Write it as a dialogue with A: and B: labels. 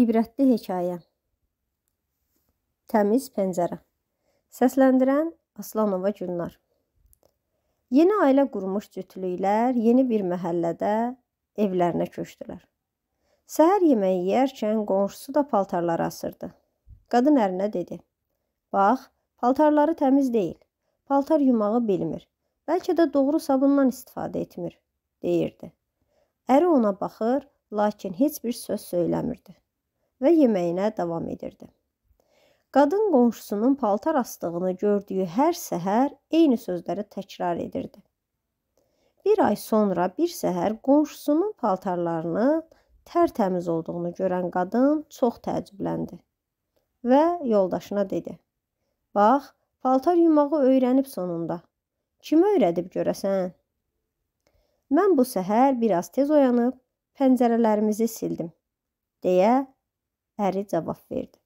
A: İbrətli hekayə. Təmiz pəncərə. Səsləndirən Aslanova Gülnar. Yeni ailə qurmuş cütlüklər yeni bir məhəllədə evlərinə köçdülər. Səhər yeməyi yeyərkən qonşusu da paltarları asırdı. Qadın ərinə dedi: "Bax, paltarları təmiz deyil. Paltar yumağı bilmir. Bəlkə də doğru sabundan istifadə etmir." deyirdi. Əri ona baxır, lakin heç bir söz söyləmirdi və yeməyinə davam edirdi. Qadın qonşusunun paltar astığını gördüyü hər səhər eyni sözləri təkrar edirdi. Bir ay sonra bir səhər qonşusunun paltarlarının tərtəmiz olduğunu görən qadın çox təəccübləndi və yoldaşına dedi: "Bax, paltar yumağı öyrənib sonunda. Kim öyrədib görəsən?" Mən bu səhər biraz tez oyanıb pəncərələrimizi sildim, deyə Əri cavab verdi.